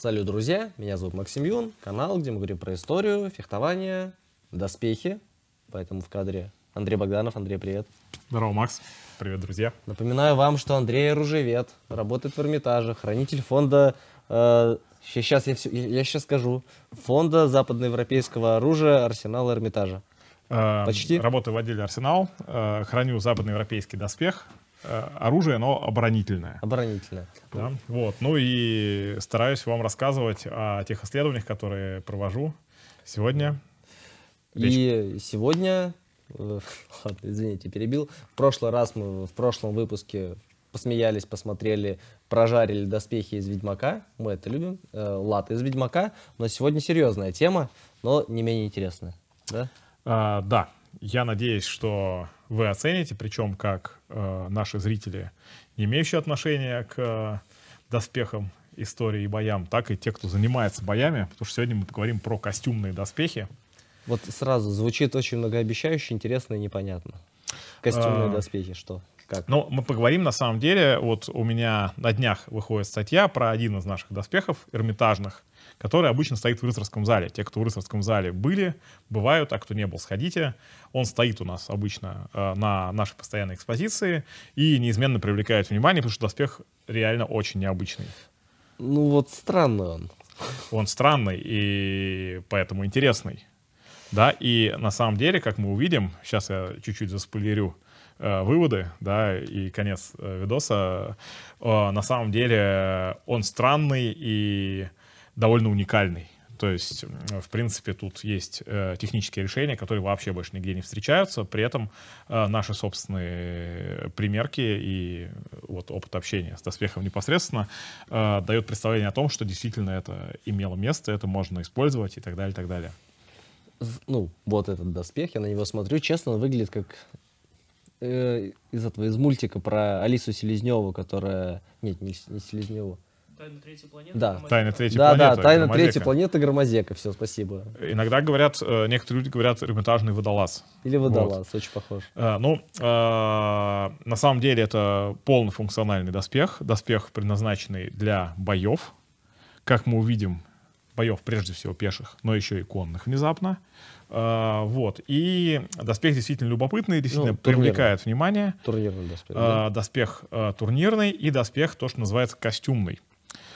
Салют, друзья! Меня зовут Максим Юн, канал, где мы говорим про историю, фехтование, доспехи. Поэтому в кадре Андрей Богданов. Андрей, привет! Здорово, Макс! Привет, друзья! Напоминаю вам, что Андрей оружевед, работает в Эрмитаже, хранитель фонда... Э, сейчас я, все, я сейчас скажу. Фонда западноевропейского оружия Арсенала Эрмитажа. Э, Почти. Работаю в отделе Арсенал, э, храню западноевропейский доспех, Э, оружие, но оборонительное. Оборонительное. Да? Вот. Ну и стараюсь вам рассказывать о тех исследованиях, которые провожу сегодня. Речь... И сегодня, э, ладно, извините, перебил. В прошлый раз мы в прошлом выпуске посмеялись, посмотрели, прожарили доспехи из Ведьмака. Мы это любим. Э, лад из Ведьмака. Но сегодня серьезная тема, но не менее интересная. Да? А, да. Я надеюсь, что вы оцените, причем как э, наши зрители, не имеющие отношения к э, доспехам истории и боям, так и те, кто занимается боями, потому что сегодня мы поговорим про костюмные доспехи. Вот сразу звучит очень многообещающе, интересно и непонятно. Костюмные а, доспехи, что? Как? Ну, мы поговорим на самом деле. Вот у меня на днях выходит статья про один из наших доспехов, эрмитажных, который обычно стоит в рыцарском зале. Те, кто в рыцарском зале были, бывают, а кто не был, сходите. Он стоит у нас обычно э, на нашей постоянной экспозиции и неизменно привлекает внимание, потому что доспех реально очень необычный. Ну вот странный он. Он странный и поэтому интересный. Да, и на самом деле, как мы увидим, сейчас я чуть-чуть заспойлерю, э, выводы, да, и конец э, видоса. Э, на самом деле он странный и довольно уникальный. То есть, в принципе, тут есть э, технические решения, которые вообще больше нигде не встречаются. При этом э, наши собственные примерки и э, вот опыт общения с доспехом непосредственно э, дает представление о том, что действительно это имело место, это можно использовать и так далее, и так далее. Ну, вот этот доспех, я на него смотрю. Честно, он выглядит как э, из этого, из мультика про Алису Селезневу, которая... Нет, не, не Селезневу. Тайна третьей планеты. Да, Громозека. Тайна третьей да, планеты. Да, да, Тайна Громозека. третьей планеты Громозека. Все, спасибо. Иногда говорят, э, некоторые люди говорят Эрмитажный водолаз. Или водолаз, вот. очень похож. А, ну, а, на самом деле это полнофункциональный доспех, доспех, предназначенный для боев. Как мы увидим, боев прежде всего пеших, но еще и конных внезапно. А, вот. И доспех действительно любопытный, ну, действительно ну, привлекает внимание. Турнирный доспех. А, да? Доспех а, турнирный и доспех, то, что называется, костюмный.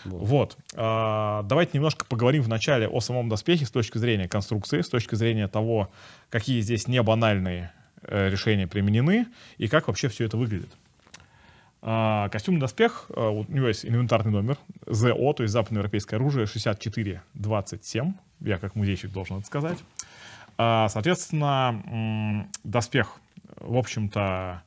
Вот. А, давайте немножко поговорим вначале о самом доспехе с точки зрения конструкции, с точки зрения того, какие здесь не банальные э, решения применены и как вообще все это выглядит. А, костюмный доспех, э, у него есть инвентарный номер ЗО, то есть западноевропейское оружие 6427. Я как музейщик должен это сказать. А, соответственно, доспех, в общем-то,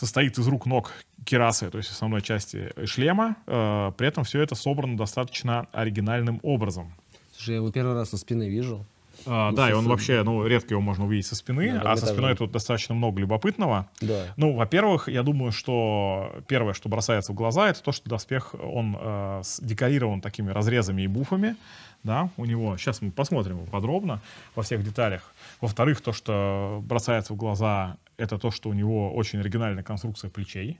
состоит из рук, ног, керасы, то есть основной части шлема. Э, при этом все это собрано достаточно оригинальным образом. Слушай, я его первый раз со спины вижу. А, ну, да, и он вообще, ну, редко его можно увидеть со спины, да, а со спиной тут достаточно много любопытного. Да. Ну, во-первых, я думаю, что первое, что бросается в глаза, это то, что доспех, он э, декорирован такими разрезами и буфами, да, у него, сейчас мы посмотрим его подробно во всех деталях. Во-вторых, то, что бросается в глаза, это то, что у него очень оригинальная конструкция плечей.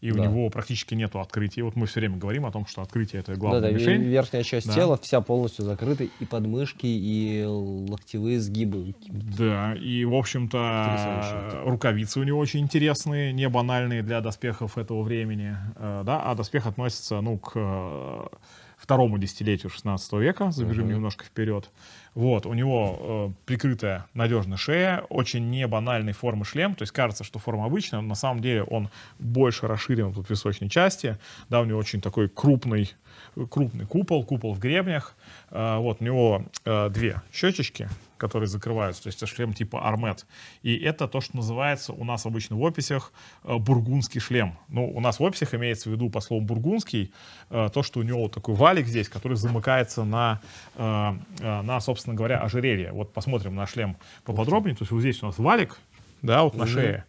И да. у него практически нет открытий. Вот мы все время говорим о том, что открытие это главная да, да, мишень. Верхняя часть да. тела вся полностью закрыта, и подмышки, и локтевые сгибы. Да, и в общем-то рукавицы у него очень интересные, не банальные для доспехов этого времени. Э, да, а доспех относится ну, к э, второму десятилетию 16 века, забежим угу. немножко вперед. Вот, у него э, прикрытая надежно шея, очень не банальной формы шлем, то есть кажется, что форма обычная, но на самом деле он больше расширен в височной части, да, у него очень такой крупный, крупный купол, купол в гребнях, э, вот, у него э, две щечечки, которые закрываются, то есть это шлем типа Армет, и это то, что называется у нас обычно в описях э, бургундский шлем, ну, у нас в описях имеется в виду, по слову бургундский, э, то, что у него вот такой валик здесь, который замыкается на, э, э на собственно, собственно говоря, ожерелье. Вот посмотрим на шлем поподробнее. То есть вот здесь у нас валик, да, вот на шее.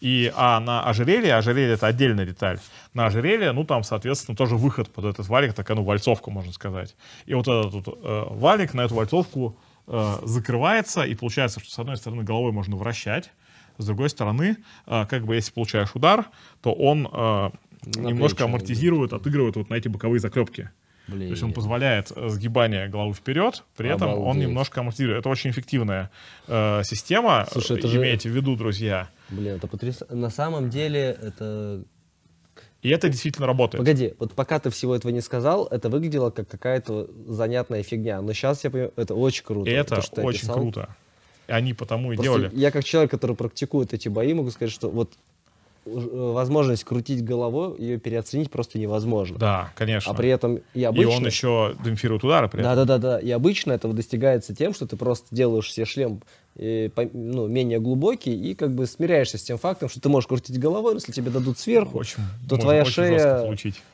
И, а на ожерелье, ожерелье это отдельная деталь, на ожерелье, ну там, соответственно, тоже выход под этот валик, такая, ну, вальцовка, можно сказать. И вот этот вот, э, валик на эту вальцовку э, закрывается, и получается, что с одной стороны головой можно вращать, с другой стороны, э, как бы если получаешь удар, то он э, немножко амортизирует, отыгрывает вот на эти боковые заклепки. Блин. То есть он позволяет э, сгибание головы вперед, при этом Обалдеть. он немножко амортизирует. Это очень эффективная э, система, э, Слушай, это имейте же... в виду, друзья. Блин, это потрясающе. На самом деле это... И это действительно работает. Погоди, вот пока ты всего этого не сказал, это выглядело как какая-то занятная фигня. Но сейчас я понимаю, это очень круто. И это то, очень круто. И они потому Просто и делали. Я как человек, который практикует эти бои, могу сказать, что вот Э, возможность крутить головой, ее переоценить просто невозможно. Да, конечно. А при этом и обычно... И он еще демпфирует удары при этом. Да-да-да. И обычно этого достигается тем, что ты просто делаешь себе шлем Э, ну, менее глубокий, и как бы смиряешься с тем фактом, что ты можешь крутить головой, но если тебе дадут сверху, очень, то твоя шея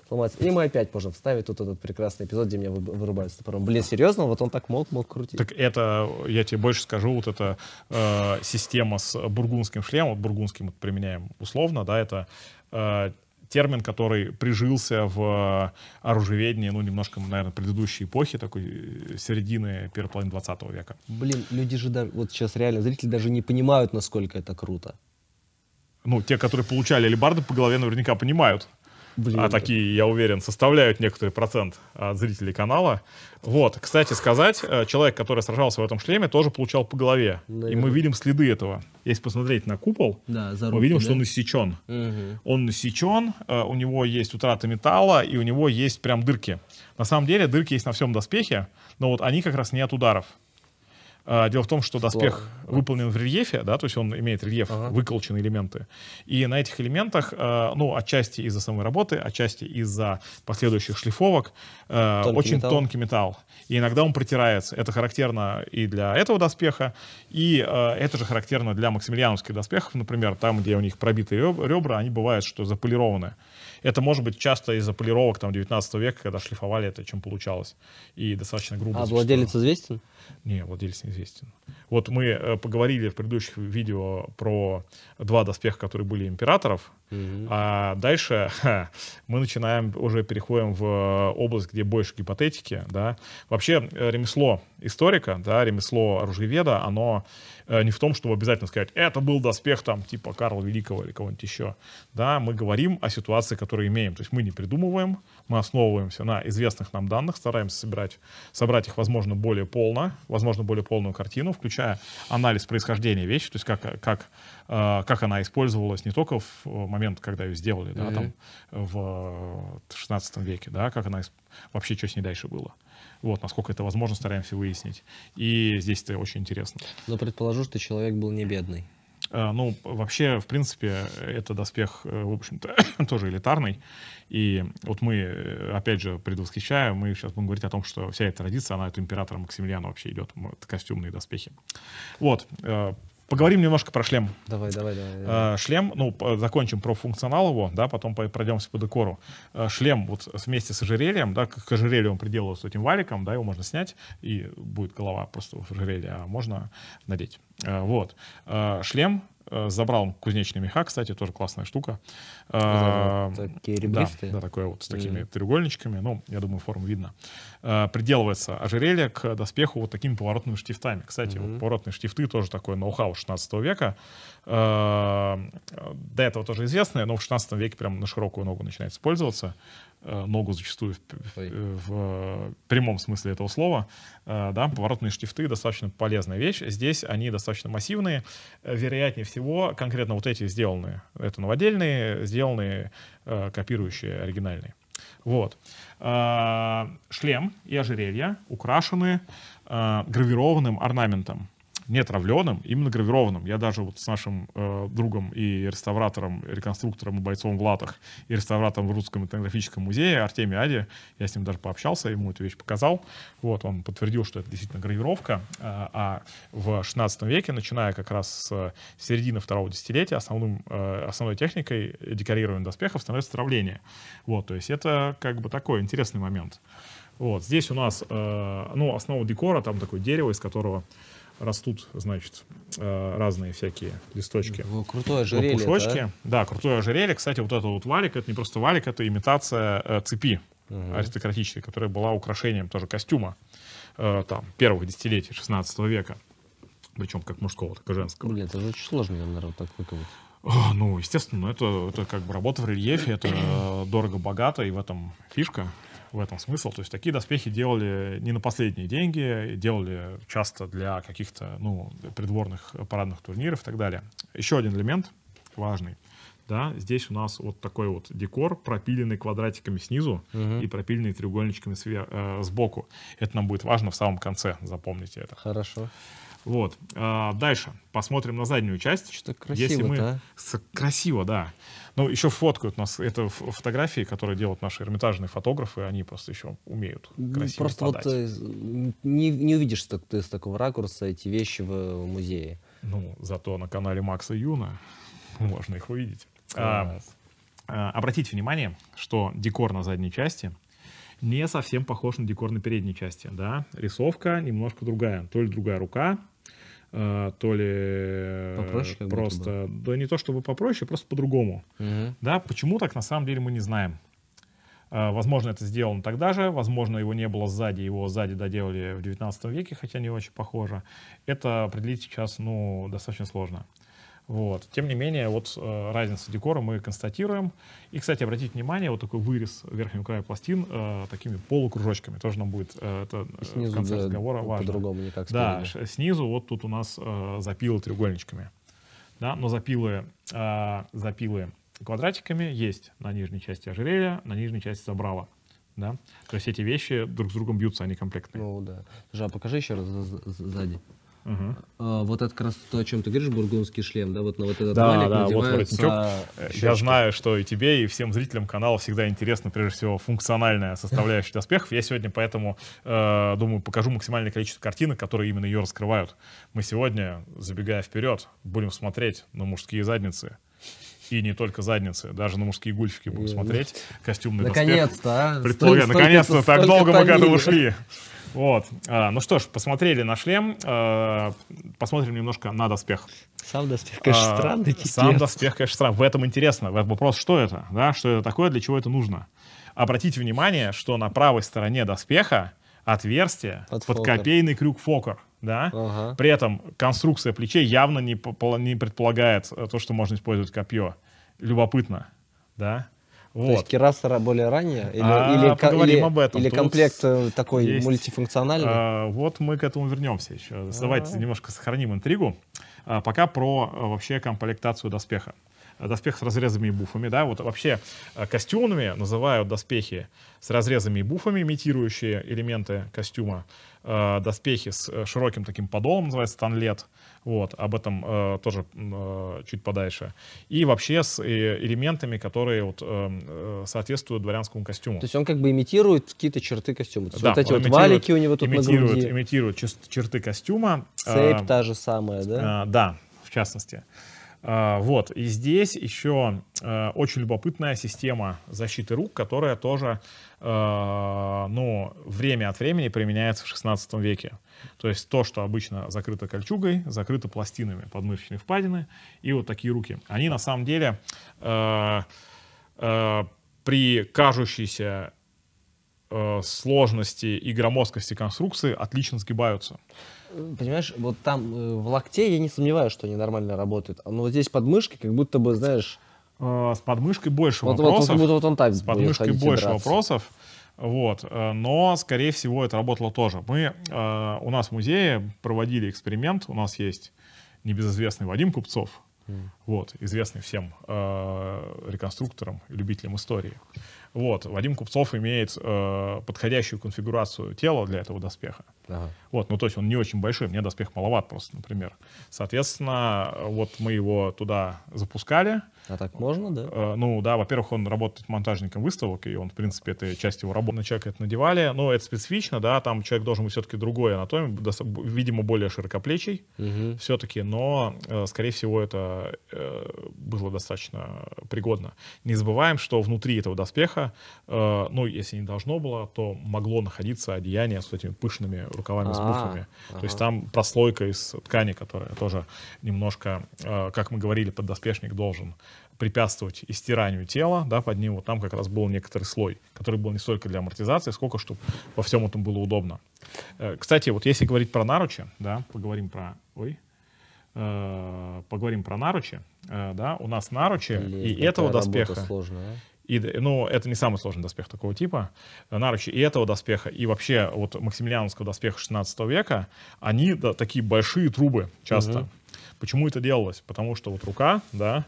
сломается. И мы опять можем вставить тут этот прекрасный эпизод, где меня вырубают с топором. Блин, серьезно? Вот он так мог, мог крутить. Так это, я тебе больше скажу, вот эта э, система с бургундским шлемом, вот бургундским мы применяем условно, да, это э, термин, который прижился в э, оружеведении, ну, немножко, наверное, предыдущей эпохи, такой э, середины первой половины 20 века. Блин, люди же даже, вот сейчас реально, зрители даже не понимают, насколько это круто. Ну, те, которые получали алибарды по голове, наверняка понимают. Блин, а такие, я уверен, составляют некоторый процент от а, зрителей канала. Вот, кстати сказать, э, человек, который сражался в этом шлеме, тоже получал по голове. Наверное. И мы видим следы этого. Если посмотреть на купол, да, руки, мы видим, да? что он иссечен. Угу. Он иссечен, э, у него есть утрата металла, и у него есть прям дырки. На самом деле дырки есть на всем доспехе, но вот они как раз не от ударов. А, дело в том, что доспех Слава. выполнен в рельефе, да, то есть он имеет рельеф, ага. выколчены элементы. И на этих элементах, а, ну, отчасти из-за самой работы, отчасти из-за последующих шлифовок, а, тонкий очень металл. тонкий металл. И иногда он протирается. Это характерно и для этого доспеха, и это же характерно для максимилиановских доспехов, например, там, где у них пробитые ребра, они бывают, что заполированы. Это может быть часто из-за полировок там, 19 века, когда шлифовали это, чем получалось. И достаточно грубо. А зачастую. владелец известен? Не, владелец неизвестен. Вот мы э, поговорили в предыдущих видео про два доспеха, которые были императоров. Mm-hmm. А дальше ха, мы начинаем, уже переходим в э, область, где больше гипотетики. Да? Вообще э, ремесло историка, да, ремесло оружиеведа, оно не в том, чтобы обязательно сказать, это был доспех там типа Карла Великого или кого-нибудь еще. Да, мы говорим о ситуации, которую имеем. То есть мы не придумываем, мы основываемся на известных нам данных, стараемся собирать, собрать их, возможно, более полно, возможно, более полную картину, включая анализ происхождения вещи, то есть как, как, э, как она использовалась не только в э, момент, когда ее сделали, да, там, в 16 э, веке, да, как она вообще, что с ней дальше было. Вот, насколько это возможно, стараемся выяснить. И здесь это очень интересно. Но предположу, что человек был не бедный. Э, ну, вообще, в принципе, это доспех, э, в общем-то, тоже элитарный. И вот мы, э, опять же, предвосхищая, мы сейчас будем говорить о том, что вся эта традиция, она от императора Максимилиана вообще идет, вот, костюмные доспехи. Вот, Поговорим немножко про шлем. Давай, давай, давай. Э, давай. Шлем, ну, закончим про функционал его, да, потом пройдемся по декору. Э, шлем вот вместе с ожерельем, да, к ожерелью он приделывался этим валиком, да, его можно снять, и будет голова просто в ожерелье, а можно надеть. Э, вот. Шлем забрал кузнечный меха, кстати, тоже классная штука. Такие ребристые? Да, да, такое вот, с такими mm. треугольничками. Ну, я думаю, форму видно. Э, приделывается ожерелье к доспеху вот такими поворотными штифтами. Кстати, mm-hmm. вот поворотные штифты тоже такой ноу-хау 16 века. Э, до этого тоже известное, но в 16 веке прям на широкую ногу начинает использоваться э, ногу зачастую в, в, в прямом смысле этого слова. Да, поворотные штифты достаточно полезная вещь. Здесь они достаточно массивные. Вероятнее всего, конкретно вот эти сделаны, это новодельные, сделаны копирующие оригинальные. Вот. Э, шлем и ожерелье украшены э, гравированным орнаментом не травленым, именно гравированным. Я даже вот с нашим э, другом и реставратором, реконструктором и бойцом в латах, и реставратором в Русском этнографическом музее Артеме Ади, я с ним даже пообщался, ему эту вещь показал. Вот, он подтвердил, что это действительно гравировка. Э, а в 16 веке, начиная как раз с середины второго десятилетия, основным, э, основной техникой декорирования доспехов становится травление. Вот, то есть это как бы такой интересный момент. Вот, здесь у нас, э, ну, основа декора, там такое дерево, из которого растут, значит, э, разные всякие листочки. Крутое ожерелье, Пушочки. Да? да, крутое ожерелье. Кстати, вот это вот валик, это не просто валик, это имитация э, цепи угу. аристократической, которая была украшением тоже костюма э, там, первых десятилетий 16 века. Причем как мужского, так и женского. Блин, это же очень сложно, наверное, так выковать. Ну, естественно, ну, это, это как бы работа в рельефе, это дорого-богато, и в этом фишка в этом смысл. То есть такие доспехи делали не на последние деньги, делали часто для каких-то ну, придворных парадных турниров и так далее. Еще один элемент важный. Да, здесь у нас вот такой вот декор, пропиленный квадратиками снизу угу. и пропиленный треугольничками свер... э, сбоку. Это нам будет важно в самом конце, запомните это. Хорошо. Вот. А, дальше. Посмотрим на заднюю часть. Что-то красиво, Если мы... да? Красиво, да. Ну, еще фоткают нас. Это фотографии, которые делают наши эрмитажные фотографы. Они просто еще умеют красиво Просто подать. вот э, не, не увидишь так, ты с такого ракурса эти вещи в музее. Ну, зато на канале Макса Юна можно их увидеть. А, а, обратите внимание, что декор на задней части не совсем похож на декор на передней части. Да? Рисовка немножко другая. То ли другая рука, Э, то ли э, попроще, просто, да не то чтобы попроще, просто по-другому. Угу. Да, почему так на самом деле мы не знаем. Э, возможно, это сделано тогда же, возможно, его не было сзади, его сзади доделали в 19 веке, хотя не очень похоже. Это определить сейчас ну, достаточно сложно. Вот. Тем не менее, вот э, разницу декора мы констатируем. И, кстати, обратите внимание, вот такой вырез верхнего края пластин э, такими полукружочками. Тоже нам будет э, это э, снизу в конце да, разговора важно. По-другому никак. Да, снизу вот тут у нас э, запилы треугольничками. Да, но запилы, э, запилы квадратиками есть на нижней части ожерелья, на нижней части забрала. Да? То есть эти вещи друг с другом бьются, они комплектные. Ну да. Слушай, а покажи еще раз сзади. Угу. А, вот это как раз то, о чем ты говоришь, бургундский шлем, да, вот на вот этот да, валик да, вот воротничок. Щечки. Я знаю, что и тебе, и всем зрителям канала всегда интересна, прежде всего, функциональная составляющая доспехов. Я сегодня поэтому, э, думаю, покажу максимальное количество картинок, которые именно ее раскрывают. Мы сегодня, забегая вперед, будем смотреть на мужские задницы и не только задницы, даже на мужские гульфики будем смотреть, костюмный наконец-то, доспех. Наконец-то, а? Предполагаю, наконец-то, так долго мы к этому шли. Вот. А, ну что ж, посмотрели на шлем. А, посмотрим немножко на доспех. Сам доспех, конечно, а, странный. Сам доспех, конечно, странный. В этом интересно. Вопрос, что это? Да? Что это такое, для чего это нужно? Обратите внимание, что на правой стороне доспеха отверстие под, под копейный крюк фокер. Да? Ага. При этом конструкция плечей явно не, не предполагает э, то, что можно использовать копье. Любопытно. Да? Вот. То есть кераса более ранее? Или, а, или, поговорим или, об этом. Или Тут комплект э, такой есть, мультифункциональный? А, вот мы к этому вернемся еще. А -а -а. Давайте немножко сохраним интригу. А, пока про э, вообще комплектацию доспеха доспех с разрезами и буфами, да, вот вообще э, костюмами называют доспехи с разрезами и буфами, имитирующие элементы костюма, э, доспехи с э, широким таким подолом, называется танлет, вот, об этом тоже чуть подальше. И вообще с элементами, которые вот, эм, соответствуют дворянскому костюму. То есть он как бы имитирует какие-то черты костюма. есть да, вот эти вот валики у него тут имитирует, на груди. Имитирует черты костюма. Цепь эм, та же самая, да? да, в частности. А, вот, и здесь еще э, очень любопытная система защиты рук, которая тоже, э, ну, время от времени применяется в 16 веке. То есть то, что обычно закрыто кольчугой, закрыто пластинами подмышечной впадины и вот такие руки. Они на самом деле э, при кажущейся сложности и громоздкости конструкции отлично сгибаются понимаешь, вот там э, в локте я не сомневаюсь, что они нормально работают. А, но вот здесь подмышки, как будто бы, знаешь... А, с подмышкой больше вот, вопросов. Вот, как будто вот он так С подмышкой больше драться. вопросов. Вот, э, но, скорее всего, это работало тоже. Мы э, у нас в музее проводили эксперимент. У нас есть небезызвестный Вадим Купцов, вот, известный всем э, реконструкторам, любителям истории. Вот, Вадим Купцов имеет э, подходящую конфигурацию тела для этого доспеха. Ага. Вот, ну то есть он не очень большой, мне доспех маловат просто, например. Соответственно, вот мы его туда запускали, а так можно, да? Э, ну да, во-первых, он работает монтажником выставок, и он, в принципе, это часть его работы. На человека это надевали, но это специфично, да, там человек должен быть все-таки другой анатомии, видимо, более широкоплечий угу. все-таки, но, э, скорее всего, это э, было достаточно пригодно. Не забываем, что внутри этого доспеха, ну, если не должно было, то могло находиться одеяние с этими пышными рукавами с бухами. А, то есть там прослойка из ткани, которая тоже немножко, как мы говорили, поддоспешник должен препятствовать истиранию тела, да, под ним вот там как раз был некоторый слой, который был не столько для амортизации, сколько чтобы во всем этом было удобно. Э, кстати, вот если говорить про наручи, да, поговорим про... Ой, э, поговорим про наручи, э, да, у нас наручи Блин, и этого доспеха, сложная. А. И, ну, это не самый сложный доспех такого типа. Наручи и этого доспеха, и вообще вот максимилиановского доспеха 16 века, они да, такие большие трубы часто. Угу. Почему это делалось? Потому что вот рука, да,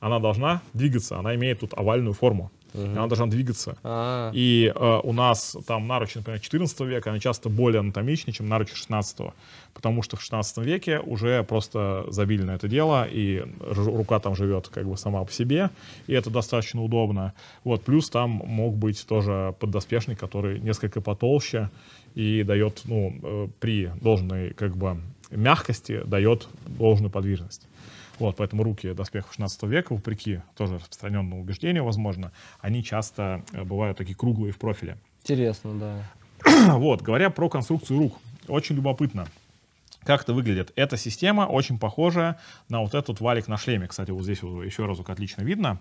она должна двигаться, она имеет тут овальную форму. Она должна двигаться. А-а-а. И э, у нас там наручи, например, 14 века, они часто более анатомичны, чем наручи 16 Потому что в 16 веке уже просто забили на это дело, и рука там живет как бы сама по себе, и это достаточно удобно. Вот, плюс там мог быть тоже поддоспешник, который несколько потолще и дает, ну, э, при должной как бы мягкости дает должную подвижность. Вот, поэтому руки доспехов 16 века, вопреки тоже распространенному убеждению, возможно, они часто э, бывают такие круглые в профиле. Интересно, да. вот, говоря про конструкцию рук, очень любопытно. Как это выглядит? Эта система очень похожа на вот этот валик на шлеме. Кстати, вот здесь вот еще разок отлично видно.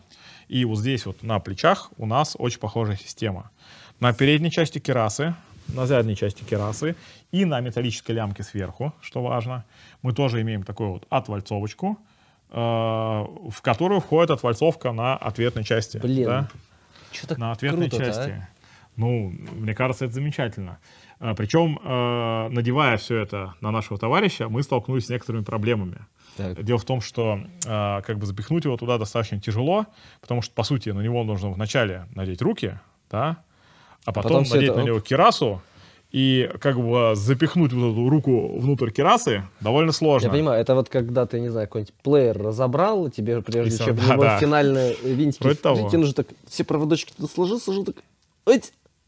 И вот здесь вот на плечах у нас очень похожая система. На передней части керасы, на задней части керасы и на металлической лямке сверху, что важно, мы тоже имеем такую вот отвальцовочку. Э, в которую входит отвальцовка на ответной части. Блин, да? На ответной круто а? части. А? Ну, мне кажется, это замечательно. Э, Причем, э, надевая все это на нашего товарища, мы столкнулись с некоторыми проблемами. Так. Дело в том, что как бы запихнуть его туда достаточно тяжело, потому что, по сути, на него нужно вначале надеть руки, да, а потом, а потом надеть это... на него кирасу, и как бы запихнуть вот эту руку внутрь керасы довольно сложно. Я понимаю, это вот когда ты, не знаю, какой-нибудь плеер разобрал, тебе прежде и чем да, да. финальные винтики, винтики нужно так, все проводочки туда сложил, сложил, так, ой,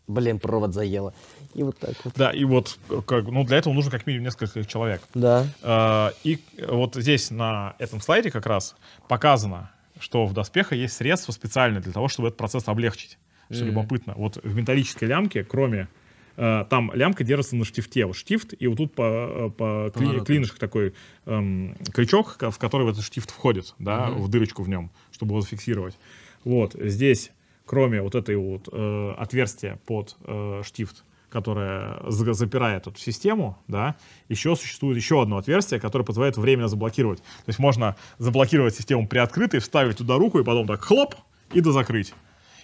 блин, провод заело. И вот так вот. Да, и вот, как, ну, для этого нужно как минимум несколько человек. Да. А, и вот здесь на этом слайде как раз показано, что в доспехах есть средства специальные для того, чтобы этот процесс облегчить. Что mm-hmm. любопытно. Вот в металлической лямке, кроме Э, там лямка держится на штифте, вот штифт, и вот тут по, э, по клинышек такой эм, крючок, в который этот штифт входит, да, угу. в дырочку в нем, чтобы его зафиксировать. Вот здесь, кроме вот этой вот э, отверстия под э, штифт, которое запирает эту систему, да, еще существует еще одно отверстие, которое позволяет временно заблокировать. То есть можно заблокировать систему приоткрытой, вставить туда руку и потом так хлоп и дозакрыть.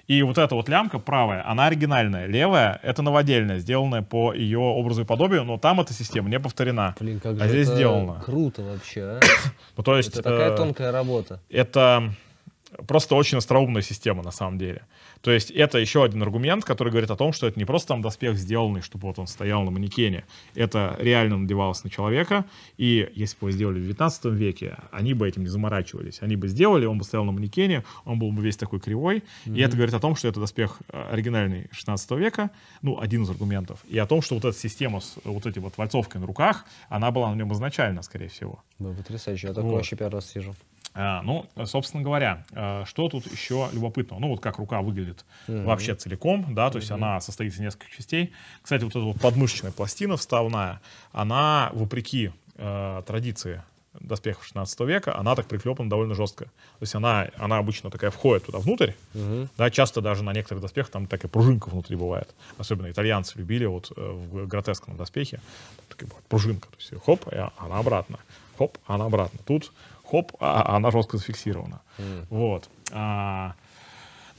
И вот эта вот лямка правая, она оригинальная. Левая — это новодельная, сделанная по ее образу и подобию, но там эта система не повторена. Блин, как а же а здесь сделано. круто вообще, а? ну, то есть, это такая э, тонкая работа. Это просто очень остроумная система на самом деле. То есть это еще один аргумент, который говорит о том, что это не просто там доспех сделанный, чтобы вот он стоял на манекене. Это реально надевалось на человека, и если бы его сделали в 19 веке, они бы этим не заморачивались. Они бы сделали, он бы стоял на манекене, он был бы весь такой кривой, mm-hmm. и это говорит о том, что это доспех э, оригинальный 16 века, ну, один из аргументов, и о том, что вот эта система с вот этой вот вальцовкой на руках, она была на нем изначально, скорее всего. Да, потрясающе, я такой вот. вообще первый раз сижу. Э, ну, собственно говоря, э, что тут еще любопытного? Ну, вот как рука выглядит mm-hmm. вообще целиком, да, то есть mm-hmm. она состоит из нескольких частей. Кстати, вот эта вот подмышечная пластина вставная, она, вопреки э, традиции доспехов 16 века, она так приклепана довольно жестко. То есть она, она обычно такая входит туда внутрь, угу. да, часто даже на некоторых доспехах там такая пружинка внутри бывает. Особенно итальянцы любили вот э, в гротескном доспехе, такая пружинка, то есть хоп, и она обратно, хоп, она обратно. Тут хоп, а, а она жестко зафиксирована. Mm. Вот. А,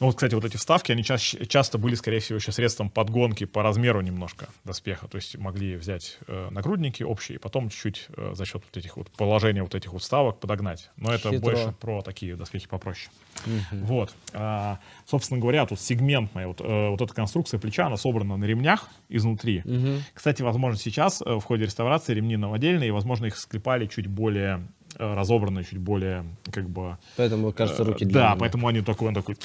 ну вот, кстати, вот эти вставки, они ча- часто были, скорее всего, еще средством подгонки по размеру немножко доспеха. То есть могли взять э, нагрудники общие, и потом чуть-чуть э, за счет вот этих вот положения вот этих вот вставок подогнать. Но это Хитро. больше про такие доспехи попроще. Угу. Вот. А, собственно говоря, тут сегментная вот, э, вот эта конструкция плеча, она собрана на ремнях изнутри. Угу. Кстати, возможно, сейчас э, в ходе реставрации ремни новодельные, и, возможно, их склепали чуть более разобраны чуть более, как бы... Поэтому, кажется, руки э, длинные. Да, поэтому они такой, он такой...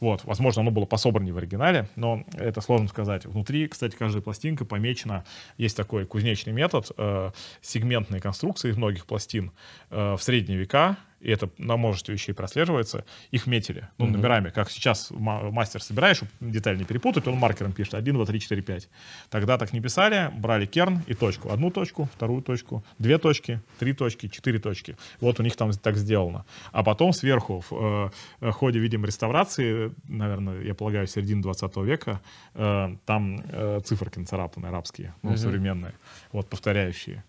Вот, возможно, оно было пособраннее в оригинале, но это сложно сказать. Внутри, кстати, каждая пластинка помечена. Есть такой кузнечный метод э, сегментной конструкции из многих пластин. Э, в средние века и это на множестве вещей прослеживается, их метили, ну, mm-hmm. номерами, как сейчас мастер собираешь, чтобы деталь не перепутать, он маркером пишет 1, 2, 3, 4, 5. Тогда так не писали, брали керн и точку. Одну точку, вторую точку, две точки, три точки, четыре точки. Вот у них там так сделано. А потом сверху, в, э, э ходе, видим реставрации, наверное, я полагаю, середины 20 века, э, там э, циферки нацарапаны арабские, ну, mm-hmm. современные, вот повторяющие.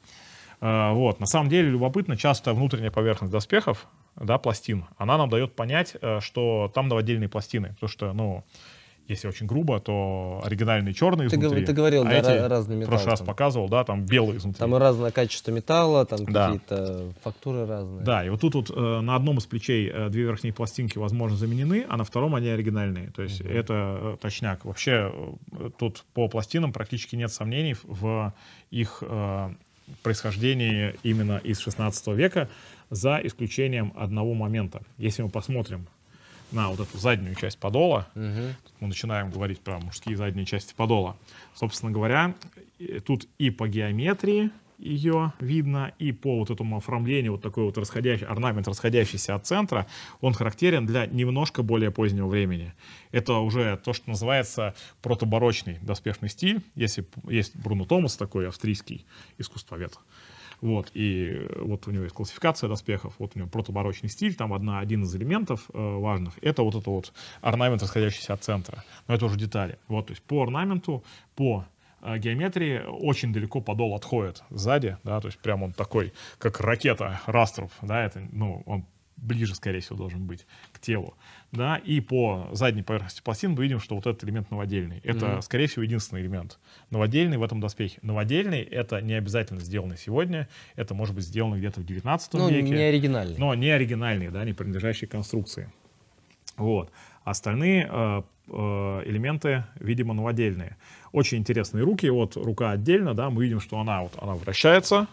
Э, вот. На самом деле любопытно, часто внутренняя поверхность доспехов, да, пластин, она нам дает понять, э, что там отдельные пластины, потому что, ну, если очень грубо, то оригинальные черные изнутри. Ты говорил, а да, эти, разные металлы. В прошлый раз там. показывал, да, там белые изнутри. Там разное качество металла, там да. какие-то фактуры разные. Да, и вот тут вот э, на одном из плечей две верхние пластинки, возможно, заменены, а на втором они оригинальные. То есть угу. это точняк. Вообще тут по пластинам практически нет сомнений в их происхождении именно из 16 века, за исключением одного момента. Если мы посмотрим на вот эту заднюю часть подола, угу. тут мы начинаем говорить про мужские задние части подола. Собственно говоря, э, тут и по геометрии, ее видно, и по вот этому оформлению, вот такой вот расходящий, орнамент, расходящийся от центра, он характерен для немножко более позднего времени. Это уже то, что называется протобарочный доспешный стиль. Если есть Бруно Томас, такой австрийский искусствовед, вот, и э, вот у него есть классификация доспехов, вот у него протобарочный стиль, там одна, один из элементов э, важных, это вот это вот орнамент, расходящийся от центра. Но это уже детали. Вот, то есть по орнаменту, по Э, геометрии очень далеко подол отходит сзади, да, то есть прям он такой, как ракета, раструб, да, это, ну, он ближе, скорее всего, должен быть к телу. Да, и по задней поверхности пластин мы видим, что вот этот элемент новодельный. Это, mm-hmm. скорее всего, единственный элемент новодельный в этом доспехе. Новодельный — это не обязательно сделано сегодня, это может быть сделано где-то в 19 ну, веке. Ну, не оригинальный. Но не оригинальный, да, не принадлежащий конструкции. Вот. Остальные э, э, элементы, видимо, новодельные. Очень интересные руки. Вот рука отдельно, да, мы видим, что она, вот, она вращается,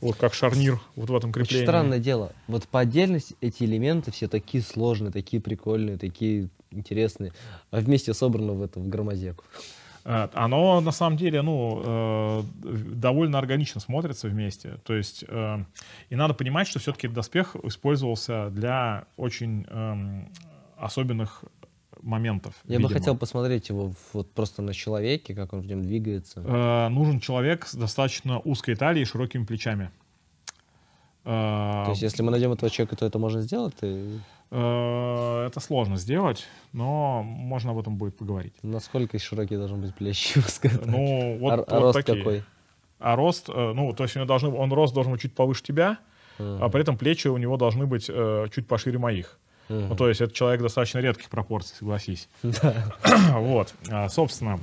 вот как шарнир вот в этом креплении. Очень странное дело. Вот по отдельности эти элементы все такие сложные, такие прикольные, такие интересные. А вместе собраны в этом в громозеку. Э, оно на самом деле, ну, э, довольно органично смотрится вместе. То есть, э, и надо понимать, что все-таки доспех использовался для очень э, особенных моментов. Я видимо. бы хотел посмотреть его вот просто на человеке, как он в нем двигается. Э, нужен человек с достаточно узкой талией и широкими плечами. Э, то есть, если мы найдем этого человека, то это можно сделать? И... Э, это сложно сделать, но можно об этом будет поговорить. Насколько широкие должны быть плечи? Ну, вот, а, а вот а рост такие. какой? А рост, э, ну, то есть у него должны, он рост должен быть чуть повыше тебя, а при этом плечи у него должны быть э, чуть пошире моих. Ну, то есть это человек достаточно редких пропорций, согласись. Да. вот, а, собственно,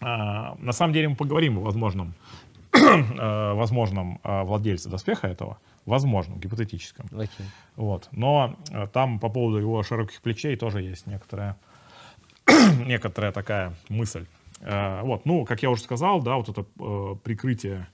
а, на самом деле мы поговорим о возможном, а, возможном а, владельце доспеха этого. Возможном, гипотетическом. Okay. Вот. Но там по поводу его широких плечей тоже есть некоторая, некоторая такая мысль. Вот, ну, как я уже сказал, да, вот это э, прикрытие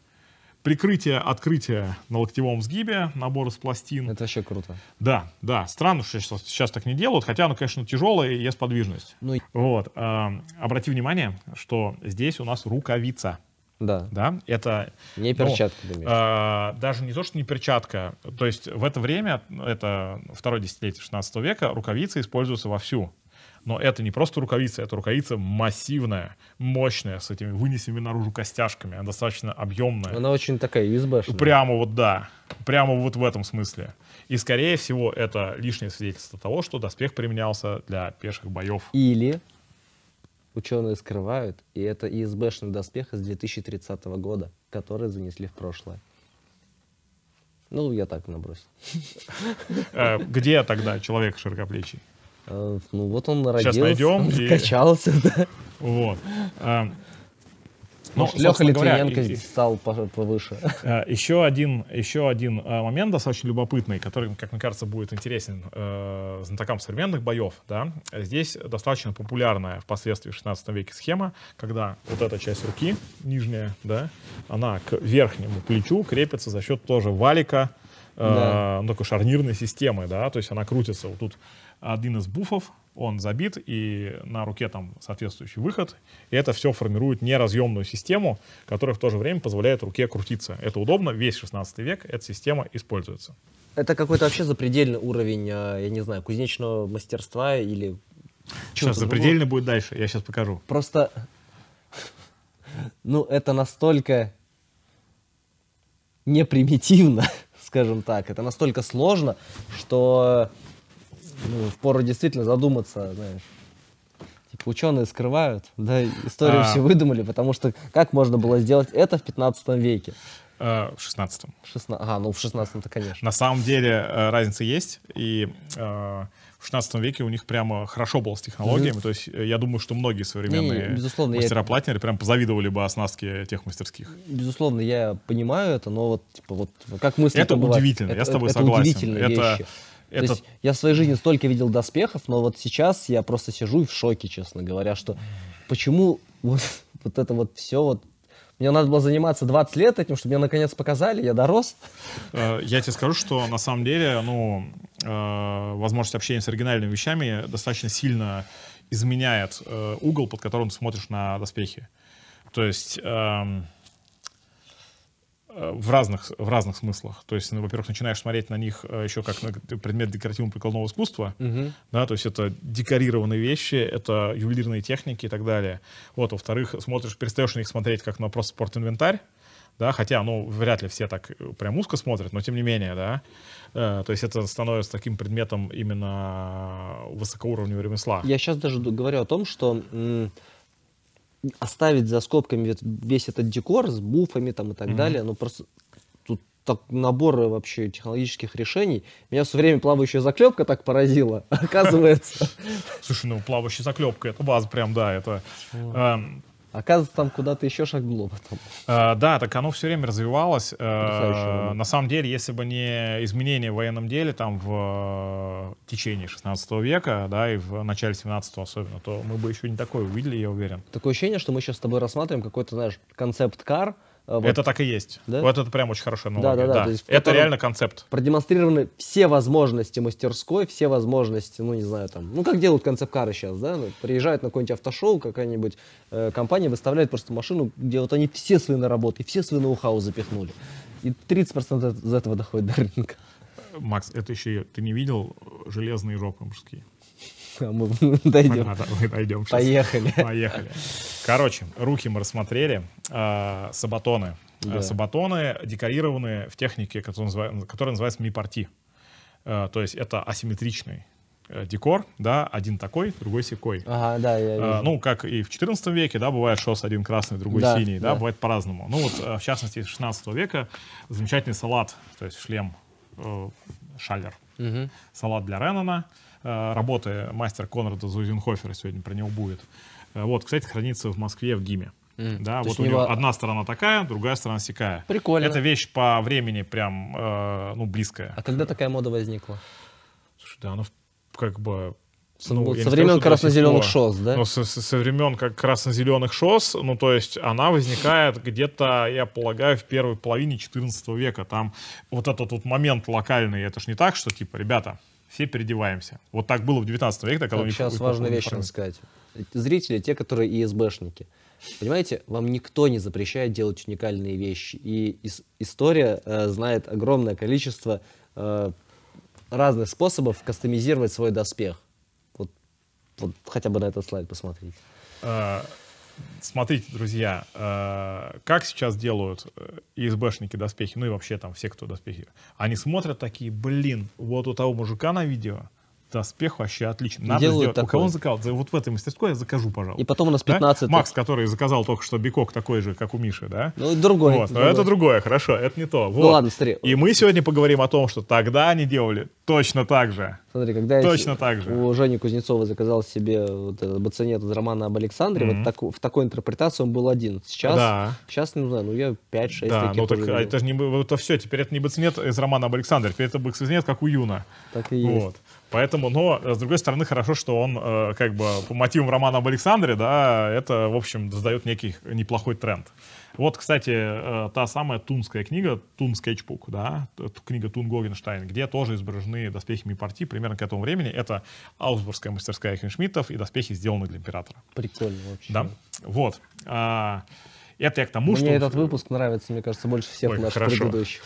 Прикрытие, открытие на локтевом сгибе, набор из пластин. Это вообще круто. Да, да. Странно, что сейчас, сейчас так не делают, хотя оно, конечно, тяжелое и есть подвижность. Ну... Вот. Э, обрати внимание, что здесь у нас рукавица. Да. Да, это... Не перчатка, ну, э, Даже не то, что не перчатка. То есть в это время, это второе десятилетие 16 века, рукавицы используются вовсю. Но это не просто рукавица, это рукавица массивная, мощная, с этими вынесенными наружу костяшками. Она достаточно объемная. Она очень такая usb -шная. Прямо вот, да. Прямо вот в этом смысле. И, скорее всего, это лишнее свидетельство того, что доспех применялся для пеших боев. Или ученые скрывают, и это ИСБшный доспех из 2030 года, который занесли в прошлое. Ну, я так набросил. Э, где тогда человек широкоплечий? Э, ну вот он родился, Сейчас найдем. Он и... Качался, да. Вот. А, ну, Леха Литвиненко стал повыше. А, еще один, еще один а, момент достаточно любопытный, который, как мне кажется, будет интересен э, знатокам современных боев. Да? Здесь достаточно популярная впоследствии в 16 веке схема, когда вот эта часть руки, нижняя, да, она к верхнему плечу крепится за счет тоже валика, э, да. э, ну, такой шарнирной системы, да, то есть она крутится вот тут один из буфов, он забит, и на руке там соответствующий выход. И это все формирует неразъемную систему, которая в то же время позволяет руке крутиться. Это удобно, весь 16 век эта система используется. Это какой-то вообще запредельный уровень, э, я не знаю, кузнечного мастерства или... Сейчас запредельный другого. будет дальше, я сейчас покажу. Просто, ну, это настолько непримитивно, скажем так, это настолько сложно, что ну, пору действительно задуматься, знаешь. Типа ученые скрывают, да, историю а... все выдумали, потому что как можно было сделать это в 15 веке? Э, в 16-м. Шестна... А, ну в 16-м-то, конечно. На самом деле э, разница есть, и э, в 16 веке у них прямо хорошо было с технологиями, то есть э, я думаю, что многие современные безусловно, мастера-платнеры прям позавидовали бы оснастке тех мастерских. Безусловно, я понимаю это, но вот, типа, вот как мысли... Это бывает? удивительно, это, я с тобой это согласен. Удивительные вещи. Это... То есть я в своей жизни столько видел доспехов, но вот сейчас я просто сижу и в шоке, честно говоря, что почему вот, вот это вот все вот мне надо было заниматься 20 лет этим, чтобы меня наконец показали, я дорос. Э, я тебе скажу, что на самом деле, ну, э, возможность общения с оригинальными вещами достаточно сильно изменяет э, угол, под которым ты смотришь на доспехи. То есть эм, Э, в разных, в разных смыслах. То есть, ну, во-первых, начинаешь смотреть на них э, еще как на предмет декоративно-прикладного искусства, угу. да, то есть это декорированные вещи, это ювелирные техники и так далее. Вот, во-вторых, смотришь, перестаешь на них смотреть как на просто спортинвентарь, да, хотя, ну, вряд ли все так э, прям узко смотрят, но тем не менее, да, э, то есть это становится таким предметом именно высокоуровневого ремесла. Я сейчас даже говорю о том, что оставить за скобками весь этот декор с буфами там и так mm-hmm. далее, но ну, просто тут так набор вообще технологических решений. Меня все время плавающая заклепка так поразила, оказывается. Слушай, ну плавающая заклепка, это баз прям, да, это... Эм, Оказывается, там куда-то еще шагнуло потом. Э, да, так оно все время развивалось. Э, на самом деле, если бы не изменения в военном деле там в, в э, течение 16 века, да, и в начале 17 особенно, то мы бы еще не такое увидели, я уверен. Такое ощущение, что мы сейчас с тобой рассматриваем какой-то, знаешь, концепт-кар, вот. Это так и есть. Да? Вот это прям очень хорошая аналогия. Да, да, да. да. То есть, это реально концепт. Продемонстрированы все возможности мастерской, все возможности, ну, не знаю, там, ну, как делают концепт-кары сейчас, да? Ну, приезжают на какой нибудь автошоу, какая-нибудь э, компания выставляет просто машину, где вот они все свои наработки, все свои ноу-хау запихнули. И 30% из этого доходит до рынка. Макс, это еще, ты не видел э, железные жопы мужские? А мы дойдем. А, да, мы дойдем Поехали. Поехали. Короче, руки мы рассмотрели. А, сабатоны. А, да. сабатоны декорированы в технике, которая, называется, которая называется мипарти. А, то есть это асимметричный э, декор, да, один такой, другой секой. Ага, да, я а, вижу. А, ну, как и в 14 веке, да, бывает шос один красный, другой да, синий, да, да, бывает по-разному. Ну, вот, э, в частности, из 16 века замечательный салат, то есть шлем, э, шалер, угу. «Салат для Реннона», э, работы мастера Конрада Зузенхофера, сегодня про него будет. Э, вот, кстати, хранится в Москве в ГИМе. Mm. Да, То вот у него него... одна сторона такая, другая сторона сякая. Прикольно. Это вещь по времени прям, э, ну, близкая. А когда такая мода возникла? Слушай, да, она ну, как бы ну, ну, со времен красно-зеленых шос, да? Ну, со, со, со времен как красно-зеленых шос, ну, то есть она возникает где-то, я полагаю, в первой половине 14 века. Там вот этот вот момент локальный, это ж не так, что типа, ребята, все переодеваемся. Вот так было в 19 веке. Когда вот сейчас важная вещь надо сказать. Зрители, те, которые ИСБшники. Понимаете, вам никто не запрещает делать уникальные вещи. И ис- история э, знает огромное количество э, разных способов кастомизировать свой доспех. Вот хотя бы на этот слайд посмотреть. Э, смотрите, друзья, э, как сейчас делают э, ИСБшники доспехи, ну и вообще там все, кто доспехи. Они смотрят такие, блин, вот у того мужика на видео доспех вообще отличный. Надо Делают сделать. Такой. У кого он заказал? Вот в этой мастерской я закажу, пожалуй. И потом у нас 15 да? Макс, который заказал только что бикок такой же, как у Миши, да? Ну, другой. Вот. другой. Но это другое, хорошо, это не то. Ну, вот. Ну ладно, смотри. И мы сегодня поговорим о том, что тогда они делали точно так же. Смотри, когда точно я так же. у Жени Кузнецова заказал себе вот этот бацанет из романа об Александре, mm-hmm. вот так, в такой интерпретации он был один. Сейчас, да. сейчас не ну, знаю, ну я 5-6 Да, ну так а это же не, это все, теперь это не бацанет из романа об Александре, теперь это бацанет как у Юна. Так и есть. Вот. Поэтому, но, ну, а с другой стороны, хорошо, что он, э, как бы, по мотивам романа об Александре, да, это, в общем, создает некий неплохой тренд. Вот, кстати, э, та самая тунская книга, Тун Скетчбук, да, книга Тун Гогенштайн, где тоже изображены доспехи Мипарти примерно к этому времени. Это Аусбургская мастерская Хеншмитов и доспехи, сделаны для императора. Прикольно вообще. Да, вот. А, это я к тому, Мне что... Мне этот выпуск нравится, мне кажется, больше всех Ой, наших хорошо. предыдущих.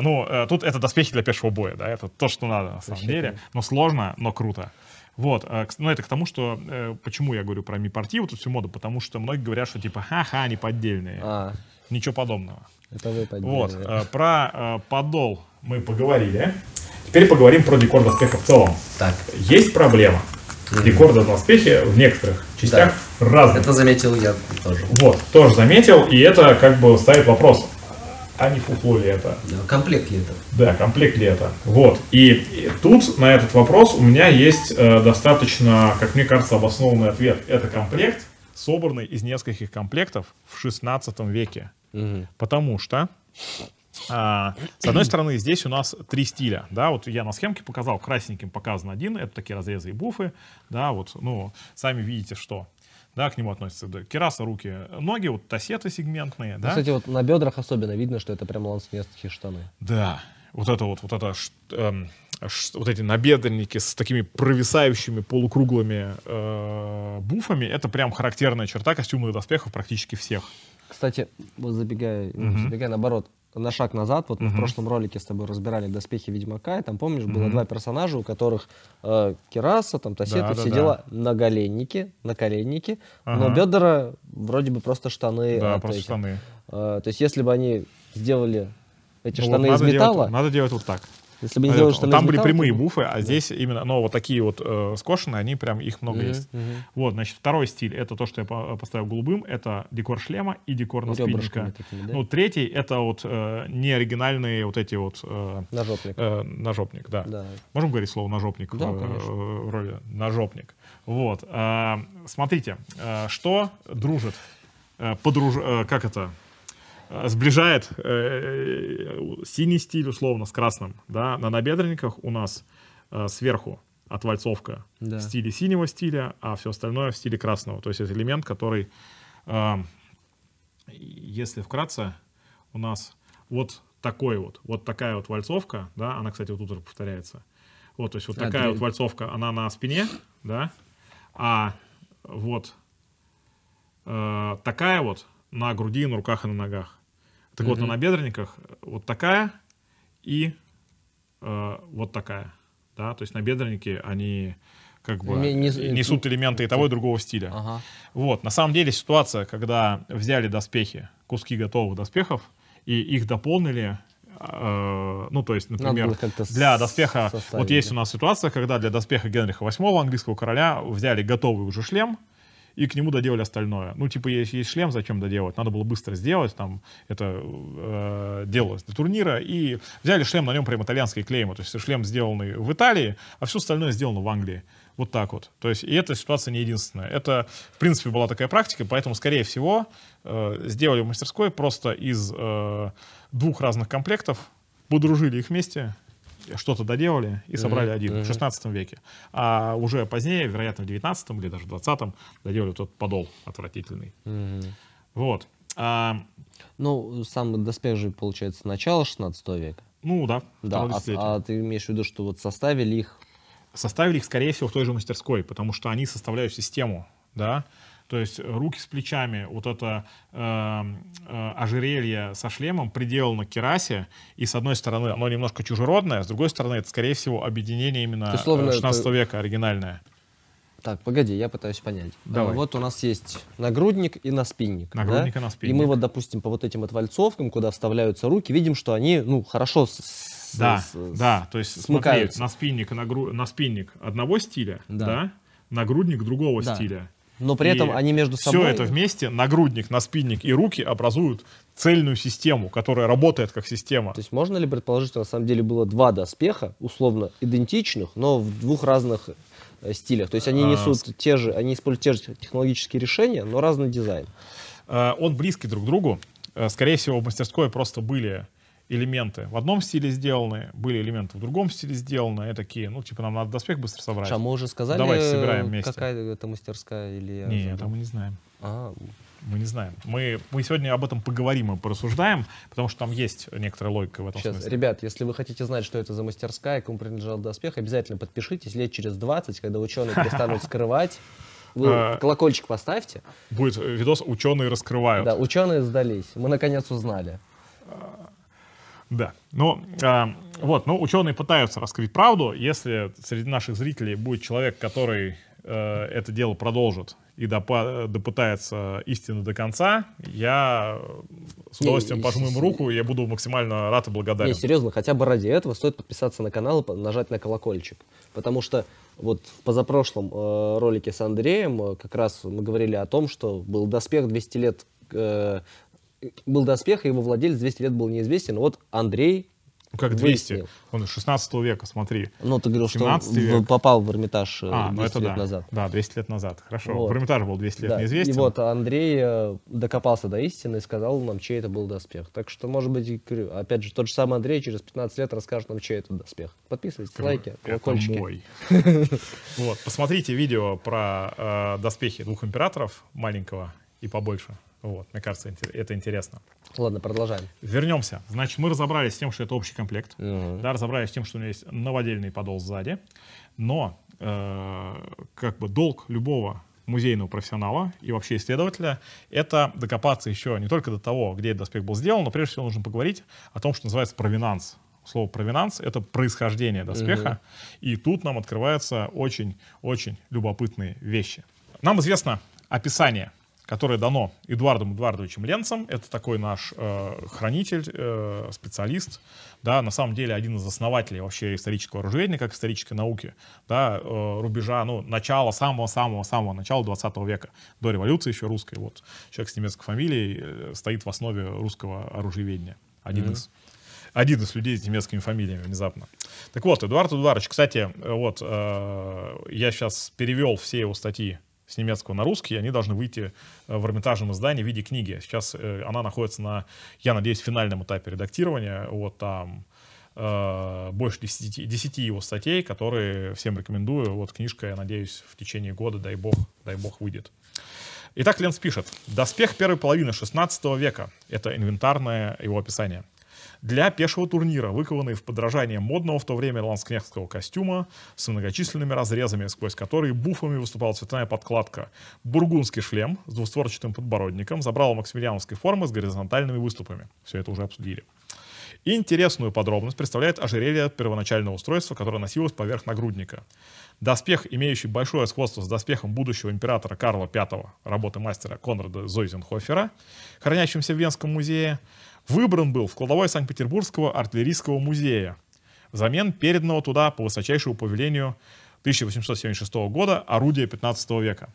Ну, э, тут это доспехи для пешего боя, да, это то, что надо на самом деле. Но сложно, но круто. Вот, э, но это к тому, что э, почему я говорю про мипарти, вот эту всю моду, потому что многие говорят, что типа ха-ха, они поддельные. А. Ничего подобного. Это вы поддельные. Вот, про подол мы поговорили. Теперь поговорим про декор доспеха в целом. Так. Есть проблема. mm Декор доспехи в некоторых частях да. разных. Это заметил я тоже. Вот, тоже заметил, и это как бы ставит вопрос, а не фуфло ли это? Да, комплект ли это? Да, комплект ли это. Вот, и, и тут на этот вопрос у меня есть э, достаточно, как мне кажется, обоснованный ответ. Это комплект, собранный из нескольких комплектов в 16 веке. Угу. Потому что а, с одной стороны, здесь у нас три стиля, да, вот я на схемке показал, красненьким показан один, это такие разрезы и буфы, да, вот, ну, сами видите, что да, к нему относятся да, кераса, руки, ноги, вот тассеты сегментные, да. Кстати, вот на бедрах особенно видно, что это прям лансместские штаны. Да, вот это вот, вот это, эм, вот эти набедренники с такими провисающими полукруглыми э, буфами, это прям характерная черта костюмных доспехов практически всех. Кстати, вот забегая, угу. забегая наоборот, на шаг назад. Вот мы угу. в прошлом ролике с тобой разбирали доспехи Ведьмака, и там, помнишь, угу. было два персонажа, у которых э, Кераса, там, Тасета, да, все да, дела да. наголенники, наколенники, ага. но бедра вроде бы просто штаны. Да, просто этих. штаны. Э, то есть если бы они сделали эти ну, штаны вот из металла... Делать, надо делать вот так. Если бы не сделали, что Там были металл, прямые буфы, а да. здесь именно, но вот такие вот э, скошенные, они прям, их много mm есть. mm Вот, значит, второй стиль, это то, что я э, поставил голубым, это декор шлема и декор на спинничка. Да? Ну, третий, это вот э, неоригинальные вот эти вот... Э, нажопник. Э, нажопник, да. да. Можем говорить слово нажопник? Да, в, э, В роли нажопник. Вот. Э, смотрите, э, что дружит, э, подруж... Э, как это... Э, сближает э, э, синий стиль, условно, с красным. Да? На набедренниках у нас сверху отвальцовка да. в стиле синего стиля, а все остальное в стиле красного. То есть это элемент, который, эм, если вкратце, у нас вот такой вот, вот такая вот вальцовка, да, она, кстати, вот тут повторяется. Вот, то есть вот а, такая ты... вот вальцовка, она на спине, да, а вот э, такая вот на груди, на руках и на ногах. Так угу. вот, а на набедренниках э, вот такая и э, вот такая. Да? То есть набедренники, они как бы э, несут элементы и того, и другого стиля. Ага. Вот, на самом деле ситуация, когда взяли доспехи, куски готовых доспехов, и их дополнили э, ну, то есть, например, для доспеха, составить, вот есть у нас ситуация, когда для доспеха Генриха VIII, английского короля, взяли готовый уже шлем, и к нему доделали остальное. Ну, типа, есть, есть шлем, зачем доделать? Надо было быстро сделать, там, это э, делалось для турнира, и взяли шлем, на нем прям итальянские клеймы, то есть шлем сделанный в Италии, а все остальное сделано в Англии. Вот так вот. То есть, и эта ситуация не единственная. Это, в принципе, была такая практика, поэтому, скорее всего, э, сделали в мастерской просто из э, двух разных комплектов, подружили их вместе, что-то доделали и собрали один в 16 веке. А уже позднее, вероятно, в 19 или даже 20 доделали тот подол отвратительный. Вот. А... Ну, сам доспех же, получается, начало 16 века. Ну да. Да, а, а ты имеешь в виду, что вот составили их? Составили их, скорее всего, в той же мастерской, потому что они составляют систему, да, то есть руки с плечами, вот это эм, э, ожерелье со шлемом приделано к керасе, и с одной стороны оно немножко чужеродное, с другой стороны это, скорее всего, объединение именно ты 16 ты... века оригинальное. Так, погоди, я пытаюсь понять. Э, Давай. Вот у нас есть нагрудник и наспинник. Нагрудник да? и наспинник. И мы вот, допустим, по вот этим отвальцовкам, куда вставляются руки, видим, что они, ну, хорошо с, да, с, да, то есть смыкаются. смотри, наспинник, нагру... наспинник одного стиля, да, да нагрудник другого да. стиля. Но при и этом они между собой... Все это вместе, нагрудник, наспинник и руки образуют цельную систему, которая работает как система. То есть можно ли предположить, что на самом деле было два доспеха, условно идентичных, но в двух разных э, стилях? То есть они а, несут а... те же, они используют те же технологические решения, но разный дизайн. Э, он близкий друг к другу. Э, скорее всего, в мастерской просто были элементы в одном стиле сделаны, были элементы в другом стиле сделаны, и такие, ну, типа, нам надо доспех быстро собрать. А мы уже сказали, Давайте собираем э, вместе. какая это мастерская или... Не, это мы не знаем. А, мы не знаем. Мы, мы сегодня об этом поговорим и порассуждаем, потому что там есть некоторая логика в этом Сейчас, смысле. Ребят, если вы хотите знать, что это за мастерская, кому принадлежал доспех, обязательно подпишитесь лет через 20, когда ученые перестанут скрывать. Вы э, колокольчик поставьте. Будет э, видос «Ученые раскрывают». Да, ученые сдались. Мы наконец узнали. Да. Ну, э, вот, ну, ученые пытаются раскрыть правду. Если среди наших зрителей будет человек, который э, это дело продолжит и доп- допытается истины до конца, я с удовольствием пожму ему руку, я буду максимально рад и благодарен. Не, серьезно, хотя бы ради этого стоит подписаться на канал и нажать на колокольчик. Потому что вот в позапрошлом э, ролике с Андреем э, как раз мы говорили о том, что был доспех 200 лет э, был доспех, и его владелец 200 лет был неизвестен. Вот Андрей как 200? Выяснил. Он из 16 века, смотри. Ну, ты говорил, что век. попал в Эрмитаж э, а, 200 ну это лет да. назад. Да, 200 лет назад. Хорошо. Вот. В Эрмитаж был 200 лет да. неизвестен. И вот Андрей э, докопался до истины и сказал нам, чей это был доспех. Так что, может быть, опять же, тот же самый Андрей через 15 лет расскажет нам, чей это доспех. Подписывайтесь, Кр... лайки, колокольчики. мой. Вот, посмотрите видео про э, доспехи двух императоров, маленького и побольше. Вот, мне кажется, это интересно. Ладно, продолжаем. Вернемся. Значит, мы разобрались с тем, что это общий комплект. Угу. Да, разобрались с тем, что у него есть новодельный подол сзади. Но э, как бы долг любого музейного профессионала и вообще исследователя, это докопаться еще не только до того, где этот доспех был сделан, но прежде всего нужно поговорить о том, что называется провинанс. Слово провинанс — это происхождение доспеха, угу. и тут нам открываются очень-очень любопытные вещи. Нам известно описание которое дано Эдуардом Эдуардовичем Ленцем. Это такой наш э, хранитель, э, специалист, да, на самом деле один из основателей вообще исторического оружейника, как исторической науки, да, э, рубежа, ну, начала, самого-самого-самого начала 20 века, до революции еще русской, вот. Человек с немецкой фамилией э, стоит в основе русского оружеведения, один mm-hmm. из один из людей с немецкими фамилиями внезапно. Так вот, Эдуард Эдуардович, кстати, э, вот, э, я сейчас перевел все его статьи с немецкого на русский, они должны выйти э, в Эрмитажном издании в виде книги. Сейчас э, она находится на, я надеюсь, финальном этапе редактирования. Вот там э, больше 10, 10 его статей, которые всем рекомендую. Вот книжка, я надеюсь, в течение года, дай бог, дай бог, выйдет. Итак, Ленц пишет. Доспех первой половины 16 века. Это инвентарное его описание для пешего турнира, выкованный в подражание модного в то время ланскнехтского костюма с многочисленными разрезами, сквозь которые буфами выступала цветная подкладка, бургундский шлем с двустворчатым подбородником, забрал максимилиановской формы с горизонтальными выступами. Все это уже обсудили. Интересную подробность представляет ожерелье первоначального устройства, которое носилось поверх нагрудника. Доспех, имеющий большое сходство с доспехом будущего императора Карла V, работы мастера Конрада Зойзенхофера, хранящимся в Венском музее, выбран был в кладовой Санкт-Петербургского артиллерийского музея, взамен переданного туда по высочайшему повелению 1876 года орудия 15 века.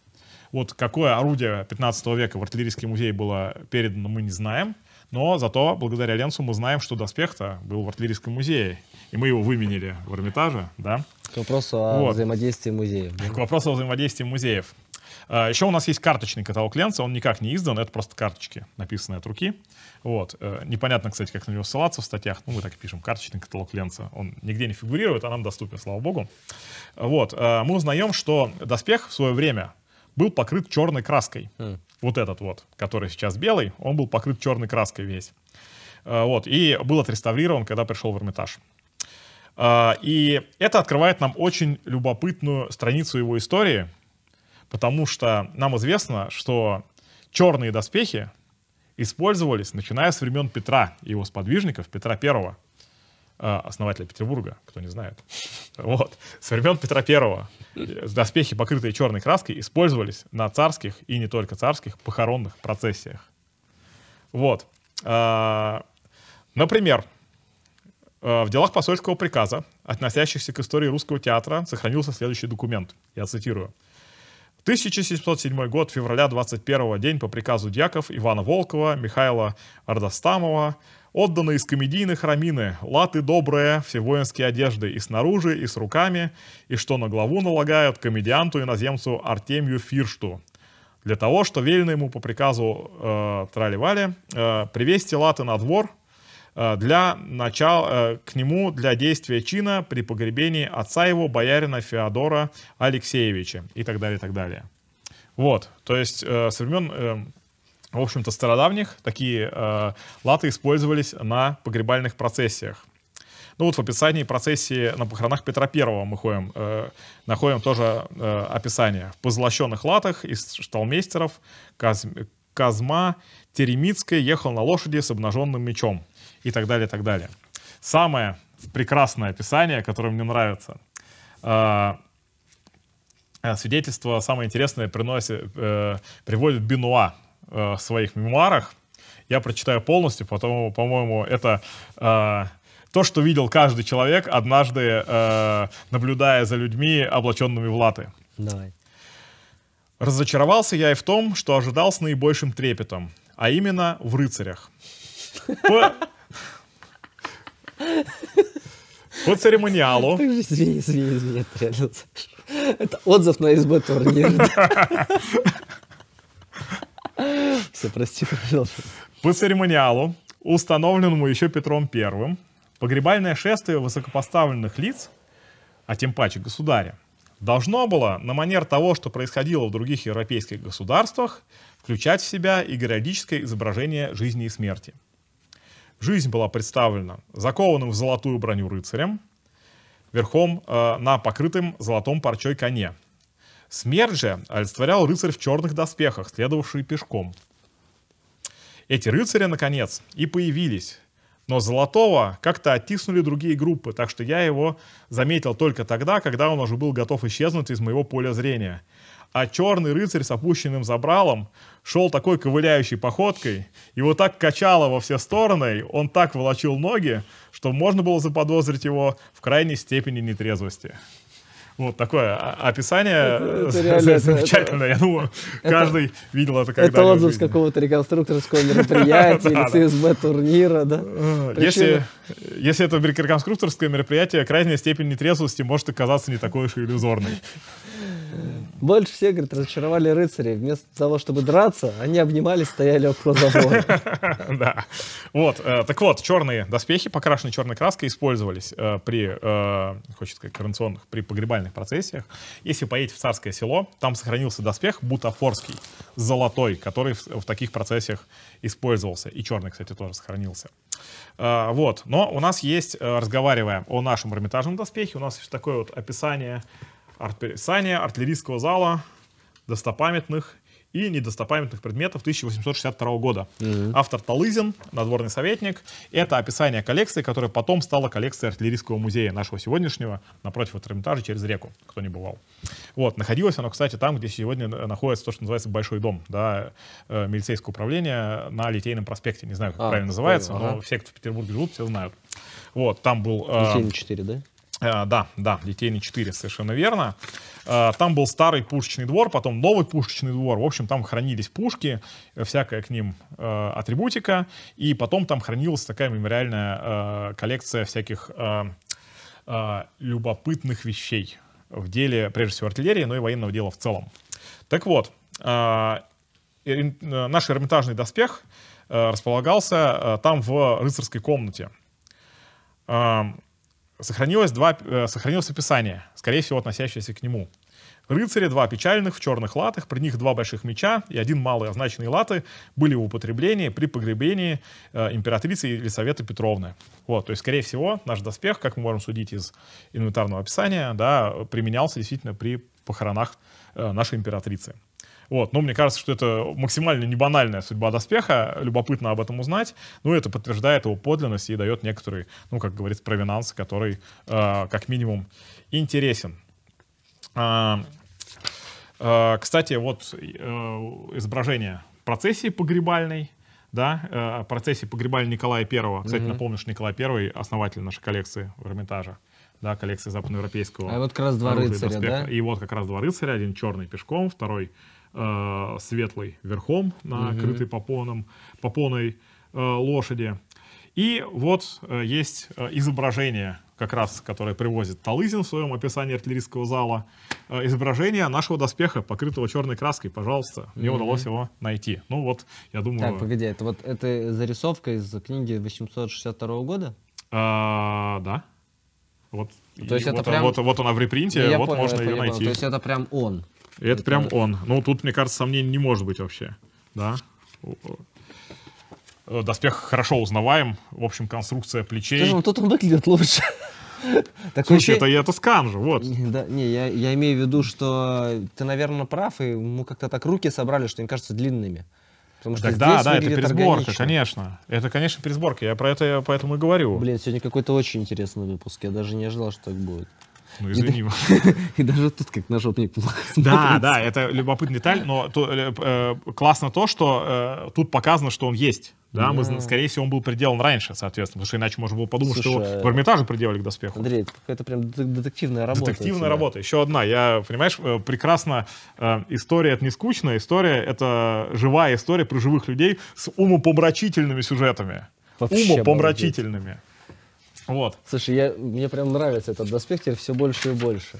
Вот какое орудие 15 века в артиллерийский музей было передано, мы не знаем, но зато благодаря Ленсу мы знаем, что доспех-то был в артиллерийском музее, и мы его выменили в Эрмитаже, да. К вопросу о вот. взаимодействии музеев. К вопросу о взаимодействии музеев. А, еще у нас есть карточный каталог Ленца, он никак не издан, это просто карточки, написанные от руки. Вот. Э, непонятно, кстати, как на него ссылаться в статьях, ну мы так и пишем, карточный каталог Ленца. Он нигде не фигурирует, а нам доступен, слава богу. Вот. Э, мы узнаем, что доспех в свое время был покрыт черной краской. Хм. Вот этот вот, который сейчас белый, он был покрыт черной краской весь. Э, вот, и был отреставрирован, когда пришел в Эрмитаж. И это открывает нам очень любопытную страницу его истории, Потому что нам известно, что черные доспехи использовались, начиная с времен Петра и его сподвижников, Петра Первого, э, основателя Петербурга, кто не знает. Вот. с времен Петра Первого доспехи, покрытые черной краской, использовались на царских и не только царских похоронных процессиях. Вот. Э, например, э, в делах посольского приказа, относящихся к истории русского театра, сохранился следующий документ. Я цитирую. 1707 год, февраля 21 день по приказу дьяков Ивана Волкова, Михаила Ардостамова, отданы из комедийных рамины латы добрые, все воинские одежды и снаружи, и с руками, и что на главу налагают комедианту-иноземцу Артемию Фиршту, для того, что велено ему по приказу э, Траливали э, привести латы на двор – Э, для начала, э, к нему для действия чина при погребении отца его, боярина Феодора Алексеевича и так далее, и так далее. Вот, то есть э, со времен, в общем-то, стародавних такие латы использовались на погребальных процессиях. Ну вот в описании процессии на похоронах Петра Первого мы ходим, э, находим тоже э, описание. В позолощенных латах из шталмейстеров Казм, Казма Теремицкая ехал на лошади с обнаженным мечом и так далее, и так далее. Самое прекрасное описание, которое мне нравится, а, а, свидетельство самое интересное приносит, э, приводит Бинуа э, в своих мемуарах. Я прочитаю полностью, потому по-моему, это а, то, что видел каждый человек однажды, э, наблюдая за людьми, облаченными в латы. Давай. Разочаровался я и в том, что ожидал с наибольшим трепетом, а именно в рыцарях. По церемониалу. Извини, извини, извини, это реально Это отзыв на СБ турнир. Все, прости, пожалуйста. По церемониалу, установленному еще Петром Первым, погребальное шествие высокопоставленных лиц, а тем паче государя, должно было, на манер того, что происходило в других европейских государствах, включать в себя и героическое изображение жизни и смерти. Жизнь была представлена закованным в золотую броню рыцарем, верхом э, на покрытым золотом парчой коне. Смерть же олицетворял рыцарь в черных доспехах, следовавший пешком. Эти рыцари, наконец, и появились. Но золотого как-то оттиснули другие группы, так что я его заметил только тогда, когда он уже был готов исчезнуть из моего поля зрения – а черный рыцарь с опущенным забралом шел такой ковыляющей походкой, его так качало во все стороны, он так волочил ноги, что можно было заподозрить его в крайней степени нетрезвости. Вот такое описание замечательное. Я думаю, каждый видел это когда Это отзыв с какого-то реконструкторского мероприятия или ЦСБ-турнира, да? А, если, если это реконструкторское мероприятие, крайняя степень нетрезвости может оказаться не такой уж и иллюзорной. Больше всех, говорит, разочаровали рыцари. Вместо того, чтобы драться, они обнимались, стояли около забора. Да. Вот. Э, так вот, черные доспехи, покрашенные черной краской, использовались э, при, э, хочется сказать, коронационных, при погребальных национальных процессиях. Если поедете в Царское село, там сохранился доспех бутафорский, золотой, который в, в таких процессиях использовался. И черный, кстати, тоже сохранился. А, вот. Но у нас есть, э, разговаривая о нашем Эрмитажном доспехе, у нас есть такое вот описание, описание артиллерийского зала достопамятных и недостопамятных предметов 1862 года. Угу. Автор Талызин, надворный советник. Это описание коллекции, которая потом стала коллекцией артиллерийского музея нашего сегодняшнего, напротив от Эрмитажа, через реку, кто не бывал. Вот, находилось оно, кстати, там, где сегодня находится то, что называется Большой дом, да, э, милицейское управление на Литейном проспекте. Не знаю, как а, правильно называется, понял, но ага. все, кто в Петербурге живут, все знают. Вот, там был... Э, Литейный 4, да? Э, да, да, детей не 4, совершенно верно. Э, там был старый пушечный двор, потом новый пушечный двор. В общем, там хранились пушки, э, всякая к ним атрибутика. И потом там хранилась такая мемориальная коллекция всяких любопытных вещей в деле, прежде всего, артиллерии, но и военного дела в целом. Так вот, наш эрмитажный доспех располагался там в рыцарской комнате. Сохранилось два, э, сохранилось описание, скорее всего, относящееся к нему. Рыцари, два печальных в черных латах, при них два больших меча и один малый, означенный латы, были в употреблении при погребении э, императрицы Елизаветы Петровны. Вот, то есть, скорее всего, наш доспех, как мы можем судить из инвентарного описания, да, применялся действительно при похоронах э, нашей императрицы. Вот. Но мне кажется, что это максимально не банальная судьба доспеха, любопытно об этом узнать, ну это подтверждает его подлинность и дает некоторый, ну как говорится, провинанс, который э, как минимум интересен. А, э, кстати, вот э, изображение процессии погребальной, да, э, процессии погребали Николая Первого. Кстати, угу. напомню, что Николай Первый основатель нашей коллекции в Эрмитаже, да, коллекции западноевропейского. А вот как раз два рыцаря, да? И вот как раз два рыцаря, один черный пешком, второй Э, светлый верхом на угу. крытой попоном, попоной э, лошади. И вот э, есть э, изображение, как раз которое привозит Талызин в своем описании артиллерийского зала, э, изображение нашего доспеха, покрытого черной краской. Пожалуйста, мне mm удалось его найти. Ну вот, я думаю... Так, погоди, это вот это зарисовка из книги 862 года? А, да. Вот, То есть вот, это прям... вот, вот она в репринте, я вот понял, можно ее понимаю. найти. То есть это прям он? И это прям он. Ну, тут, мне кажется, сомнений не может быть вообще. Да? Э, доспех хорошо узнаваем. В общем, конструкция плечей. Скажи, вот ну, тут он выглядит лучше. Такое Слушай, это, это скан же, вот. Да, не, я, я имею в виду, что ты, наверное, прав, и мы как-то так руки собрали, что им кажется длинными. Потому что так, да, да, это пересборка, органично. конечно. Это, конечно, пересборка. Я про это я поэтому и говорю. Блин, сегодня какой-то очень интересный выпуск. Я даже не ожидал, что так будет. Ну, извини. И даже тут как на жопник Да, да, это любопытная деталь, но э, э, классно то, что э, тут показано, что он есть. Да, мы, скорее всего, он был приделан раньше, соответственно, потому что иначе можно было подумать, что его в Эрмитаже приделали к доспеху. Андрей, это прям детективная работа. Детективная работа. Еще одна. Я, понимаешь, прекрасно история — это не скучная история, это живая история про живых людей с умопомрачительными сюжетами. Умопомрачительными. Обалдеть. Вот. Слушай, я, мне прям нравится этот доспектер все больше и больше.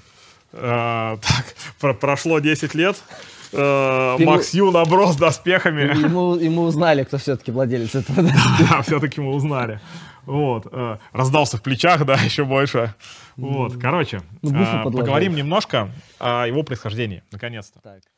А, так, прошло 10 лет. Э, Макс Ю наброс доспехами. И мы узнали, кто все-таки владелец этого доспеха. Да, все-таки мы узнали. Вот. Э, раздался в плечах, да, еще больше. Вот, короче, ну, э, поговорим немножко о его происхождении, наконец-то. Так.